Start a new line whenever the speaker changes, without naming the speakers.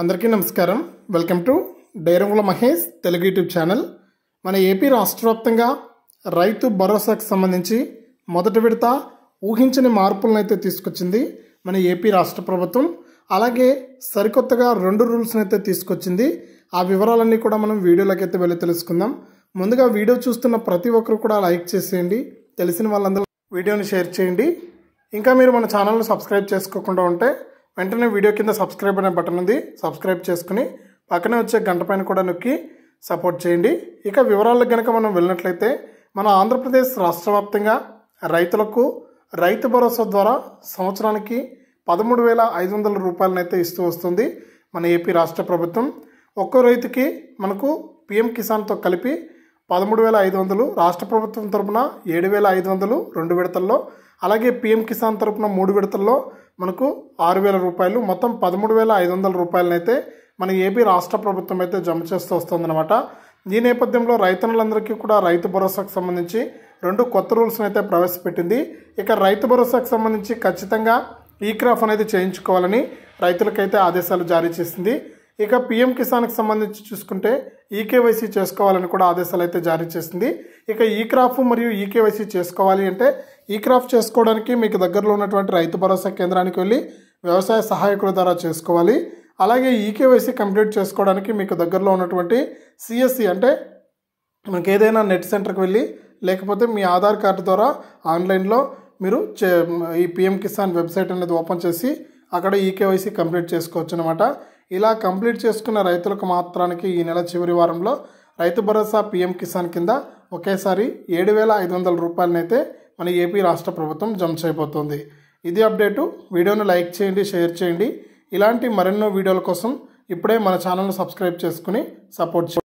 అందరికీ నమస్కారం welcome to డైరంగుల మహేష్ తెలుగు యూట్యూబ్ ఛానల్ మన ఏపీ రాష్ట్ర వ్యాప్తంగా రైతు భరోసాకు సంబంధించి మొదటి విడత ఊహించని మార్పులను అయితే తీసుకొచ్చింది మన ఏపీ రాష్ట్ర ప్రభుత్వం అలాగే సరికొత్తగా రెండు రూల్స్ని అయితే తీసుకొచ్చింది ఆ వివరాలన్నీ కూడా మనం వీడియోలోకి అయితే వెళ్ళి తెలుసుకుందాం ముందుగా వీడియో చూస్తున్న ప్రతి ఒక్కరు కూడా లైక్ చేసేయండి తెలిసిన వాళ్ళందరూ వీడియోని షేర్ చేయండి ఇంకా మీరు మన ఛానల్ని సబ్స్క్రైబ్ చేసుకోకుండా ఉంటే వెంటనే వీడియో కింద సబ్స్క్రైబ్ అనే బటన్ ఉంది సబ్స్క్రైబ్ చేసుకుని పక్కనే వచ్చే గంట పైన కూడా నొక్కి సపోర్ట్ చేయండి ఇక వివరాలకు కనుక మనం వెళ్ళినట్లయితే మన ఆంధ్రప్రదేశ్ రాష్ట్ర రైతులకు రైతు భరోసా ద్వారా సంవత్సరానికి పదమూడు వేల ఐదు వందల రూపాయలనైతే ఇస్తూ వస్తుంది మన ఏపీ రాష్ట్ర ప్రభుత్వం ఒక్కో రైతుకి మనకు పిఎం కిసాన్తో కలిపి పదమూడు వేల ఐదు వందలు రాష్ట్ర ప్రభుత్వం తరపున ఏడు వేల ఐదు వందలు రెండు విడతల్లో అలాగే పిఎం కిసాన్ తరపున మూడు విడతల్లో మనకు ఆరు వేల రూపాయలు మొత్తం పదమూడు వేల ఐదు వందల రూపాయలనైతే మన ఏపీ రాష్ట్ర ప్రభుత్వం అయితే జమ చేస్తూ వస్తుందన్నమాట ఈ నేపథ్యంలో రైతులందరికీ కూడా రైతు భరోసాకు సంబంధించి రెండు కొత్త రూల్స్ని అయితే ప్రవేశపెట్టింది ఇక రైతు భరోసాకు సంబంధించి ఖచ్చితంగా ఈ క్రాఫ్ అనేది చేయించుకోవాలని రైతులకైతే ఆదేశాలు జారీ చేసింది ఇక పీఎం కిసాన్కి సంబంధించి చూసుకుంటే ఈకేవైసీ చేసుకోవాలని కూడా ఆదేశాలు అయితే జారీ చేసింది ఇక ఈ క్రాఫ్ మరియు ఈకేవైసీ చేసుకోవాలి అంటే ఈ క్రాఫ్ చేసుకోవడానికి మీకు దగ్గరలో ఉన్నటువంటి రైతు భరోసా కేంద్రానికి వెళ్ళి వ్యవసాయ సహాయకుల ద్వారా చేసుకోవాలి అలాగే ఈకేవైసీ కంప్లీట్ చేసుకోవడానికి మీకు దగ్గరలో ఉన్నటువంటి సిఎస్సి అంటే మనకు ఏదైనా నెట్ సెంటర్కి వెళ్ళి లేకపోతే మీ ఆధార్ కార్డు ద్వారా ఆన్లైన్లో మీరు చే ఈ పిఎం కిసాన్ వెబ్సైట్ అనేది ఓపెన్ చేసి అక్కడ ఈకేవైసీ కంప్లీట్ చేసుకోవచ్చు అనమాట ఇలా కంప్లీట్ చేసుకున్న రైతులకు మాత్రానికి ఈ నెల చివరి వారంలో రైతు భరోసా పీఎం కిసాన్ కింద ఒకేసారి ఏడు వేల ఐదు వందల రూపాయలనైతే మన ఏపీ రాష్ట్ర ప్రభుత్వం జమ చేయబోతోంది ఇది అప్డేటు వీడియోను లైక్ చేయండి షేర్ చేయండి ఇలాంటి మరెన్నో వీడియోల కోసం ఇప్పుడే మన ఛానల్ను సబ్స్క్రైబ్ చేసుకుని సపోర్ట్ చేయండి